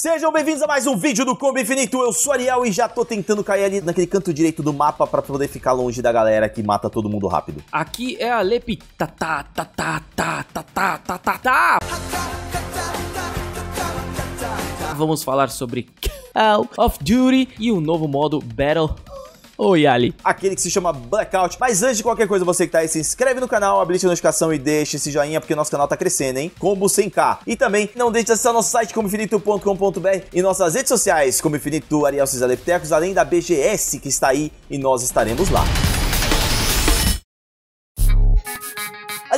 Sejam bem-vindos a mais um vídeo do Combo Infinito. Eu sou Ariel e já tô tentando cair ali naquele canto direito do mapa para poder ficar longe da galera que mata todo mundo rápido. Aqui é a Lepi. Tá, tá, tá, tá, tá, tá, tá, tá, tá, tá. Vamos falar sobre Call of Duty e o novo modo Battle Oi, Yali? Aquele que se chama Blackout. Mas antes de qualquer coisa, você que tá aí, se inscreve no canal, habilite a notificação e deixa esse joinha, porque nosso canal tá crescendo, hein? Combo 100k. E também não deixe de acessar nosso site comofinito.com.br e nossas redes sociais, como Infinito, Ariel Cisaleptecos, além da BGS que está aí e nós estaremos lá.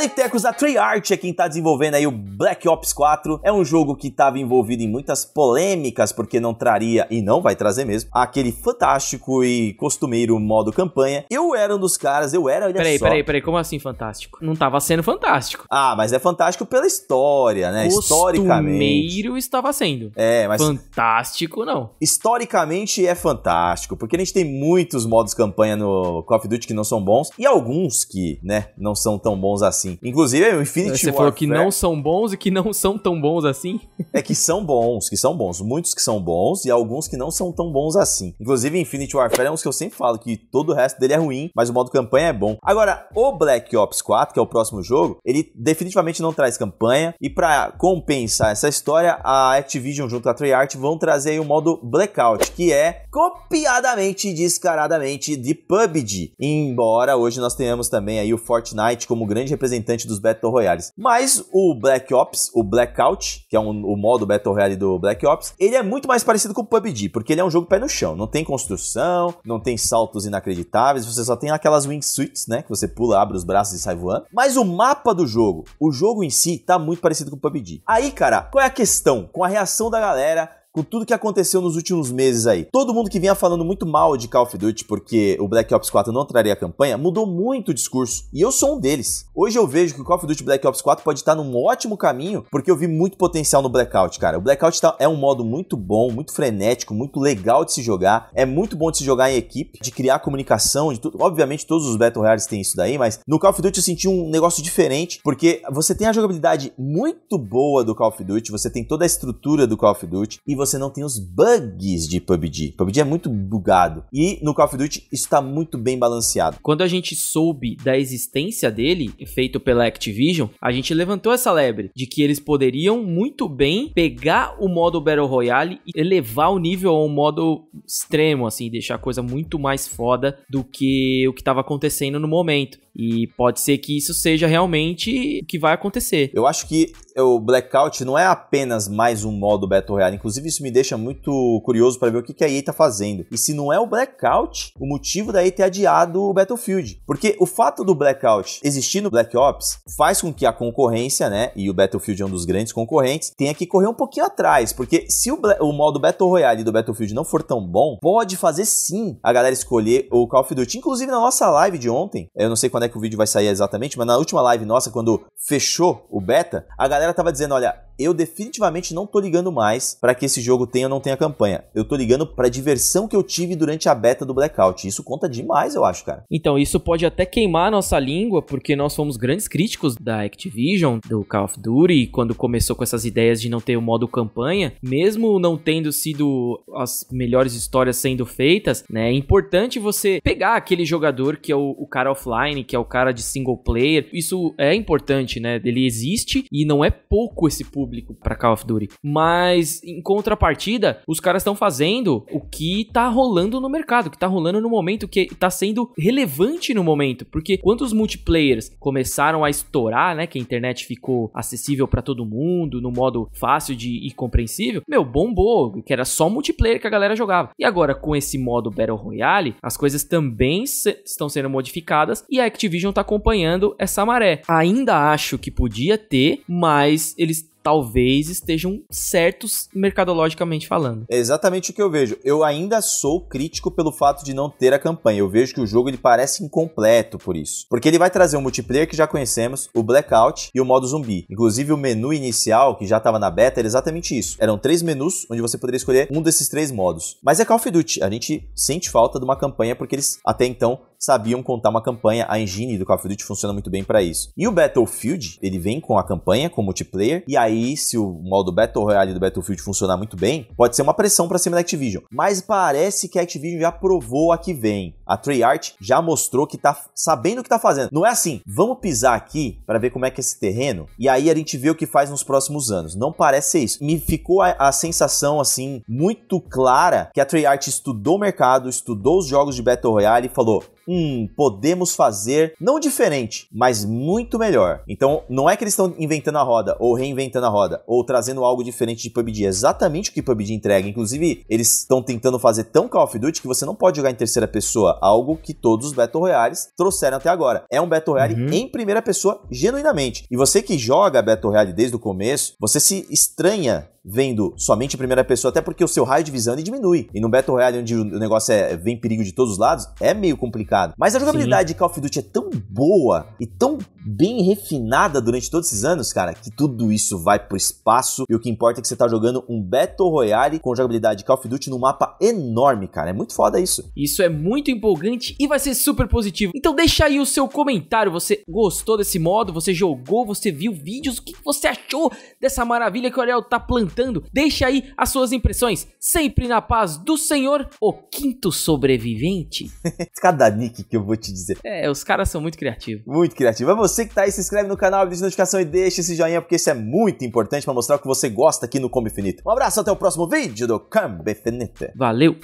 Alictecos da Treyarch é quem está desenvolvendo aí o Black Ops 4. É um jogo que estava envolvido em muitas polêmicas porque não traria e não vai trazer mesmo aquele fantástico e costumeiro modo campanha. Eu era um dos caras, eu era. Olha peraí, só. peraí, peraí, como assim fantástico? Não estava sendo fantástico. Ah, mas é fantástico pela história, né? Costumeiro Historicamente. estava sendo. É, mas. Fantástico não. Historicamente é fantástico porque a gente tem muitos modos campanha no Call of Duty que não são bons e alguns que, né, não são tão bons assim assim. Inclusive, é o Infinity Você Warfare... falou que não são bons e que não são tão bons assim? é que são bons, que são bons. Muitos que são bons e alguns que não são tão bons assim. Inclusive, Infinity Warfare é um que eu sempre falo que todo o resto dele é ruim, mas o modo campanha é bom. Agora, o Black Ops 4, que é o próximo jogo, ele definitivamente não traz campanha e para compensar essa história, a Activision junto com a Treyarch vão trazer aí o modo Blackout, que é copiadamente e descaradamente de PUBG. Embora hoje nós tenhamos também aí o Fortnite como grande representante representante dos Battle Royales. Mas o Black Ops, o Blackout, que é um, o modo Battle Royale do Black Ops, ele é muito mais parecido com o PUBG, porque ele é um jogo pé no chão. Não tem construção, não tem saltos inacreditáveis, você só tem aquelas wingsuits, né? Que você pula, abre os braços e sai voando. Mas o mapa do jogo, o jogo em si, tá muito parecido com o PUBG. Aí, cara, qual é a questão com a reação da galera com tudo que aconteceu nos últimos meses aí. Todo mundo que vinha falando muito mal de Call of Duty porque o Black Ops 4 não traria a campanha, mudou muito o discurso. E eu sou um deles. Hoje eu vejo que o Call of Duty Black Ops 4 pode estar num ótimo caminho, porque eu vi muito potencial no Blackout, cara. O Blackout tá, é um modo muito bom, muito frenético, muito legal de se jogar. É muito bom de se jogar em equipe, de criar comunicação, de tudo. Obviamente todos os Battle Royales têm isso daí, mas no Call of Duty eu senti um negócio diferente, porque você tem a jogabilidade muito boa do Call of Duty, você tem toda a estrutura do Call of Duty e você não tem os bugs de PUBG. PUBG é muito bugado. E no Call of Duty está muito bem balanceado. Quando a gente soube da existência dele, feito pela Activision, a gente levantou essa lebre de que eles poderiam muito bem pegar o modo Battle Royale e elevar o nível a um modo extremo, assim, deixar a coisa muito mais foda do que o que estava acontecendo no momento. E pode ser que isso seja realmente o que vai acontecer. Eu acho que o Blackout não é apenas mais um modo Battle Royale. Inclusive, isso me deixa muito curioso para ver o que a EA tá fazendo. E se não é o Blackout, o motivo da EA ter adiado o Battlefield. Porque o fato do Blackout existir no Black Ops faz com que a concorrência, né? E o Battlefield é um dos grandes concorrentes, tenha que correr um pouquinho atrás. Porque se o, o modo Battle Royale do Battlefield não for tão bom, pode fazer sim a galera escolher o Call of Duty. Inclusive, na nossa live de ontem, eu não sei quando é que o vídeo vai sair exatamente, mas na última live nossa, quando fechou o beta, a galera tava dizendo, olha, eu definitivamente não tô ligando mais para que esse jogo tenha ou não tenha campanha. Eu tô ligando para a diversão que eu tive durante a beta do Blackout. Isso conta demais, eu acho, cara. Então, isso pode até queimar a nossa língua, porque nós fomos grandes críticos da Activision, do Call of Duty, quando começou com essas ideias de não ter o modo campanha, mesmo não tendo sido as melhores histórias sendo feitas, né? É importante você pegar aquele jogador que é o, o cara offline, que é o cara de single player. Isso é importante, né? Ele existe e não é pouco esse público para Call of Duty. Mas em contrapartida, os caras estão fazendo o que tá rolando no mercado, o que tá rolando no momento, que tá sendo relevante no momento, porque quando os multiplayers começaram a estourar, né, que a internet ficou acessível para todo mundo, no modo fácil de e compreensível, meu, bombou, que era só multiplayer que a galera jogava. E agora com esse modo Battle Royale, as coisas também estão sendo modificadas e a Activision tá acompanhando essa maré. Ainda acho que podia ter, mas eles talvez estejam certos mercadologicamente falando. É exatamente o que eu vejo. Eu ainda sou crítico pelo fato de não ter a campanha. Eu vejo que o jogo ele parece incompleto por isso. Porque ele vai trazer o multiplayer que já conhecemos, o blackout e o modo zumbi. Inclusive o menu inicial que já estava na beta era exatamente isso. Eram três menus onde você poderia escolher um desses três modos. Mas é Call of Duty. A gente sente falta de uma campanha porque eles até então sabiam contar uma campanha. A engine do Call of Duty funciona muito bem para isso. E o Battlefield, ele vem com a campanha, com multiplayer, e aí se o modo Battle Royale do Battlefield funcionar muito bem, pode ser uma pressão para cima da Activision. Mas parece que a Activision já provou a que vem. A Treyarch já mostrou que tá sabendo o que tá fazendo. Não é assim, vamos pisar aqui para ver como é que é esse terreno e aí a gente vê o que faz nos próximos anos. Não parece ser isso. Me ficou a, a sensação assim muito clara que a Treyarch estudou o mercado, estudou os jogos de Battle Royale e falou: hum, podemos fazer não diferente, mas muito melhor. Então, não é que eles estão inventando a roda, ou reinventando a roda, ou trazendo algo diferente de PUBG. É exatamente o que PUBG entrega. Inclusive, eles estão tentando fazer tão Call of Duty que você não pode jogar em terceira pessoa algo que todos os Battle Royales trouxeram até agora. É um Battle Royale uhum. em primeira pessoa, genuinamente. E você que joga Battle Royale desde o começo, você se estranha vendo somente em primeira pessoa, até porque o seu raio de visão diminui. E no Battle Royale, onde o negócio é, vem perigo de todos os lados, é meio complicado. Mas a jogabilidade Sim. de Call of Duty é tão boa e tão bem refinada durante todos esses anos, cara, que tudo isso vai pro espaço e o que importa é que você tá jogando um Battle Royale com jogabilidade de Call of Duty num mapa enorme, cara. É muito foda isso. Isso é muito importante empolgante e vai ser super positivo. Então deixa aí o seu comentário, você gostou desse modo, você jogou, você viu vídeos, o que você achou dessa maravilha que o Ariel tá plantando? Deixa aí as suas impressões, sempre na paz do Senhor, o quinto sobrevivente. Cada nick que eu vou te dizer. É, os caras são muito criativos. Muito criativos. É você que tá aí, se inscreve no canal, deixa a notificação e deixa esse joinha, porque isso é muito importante para mostrar o que você gosta aqui no Combo Infinito. Um abraço, até o próximo vídeo do Combo Infinito. Valeu!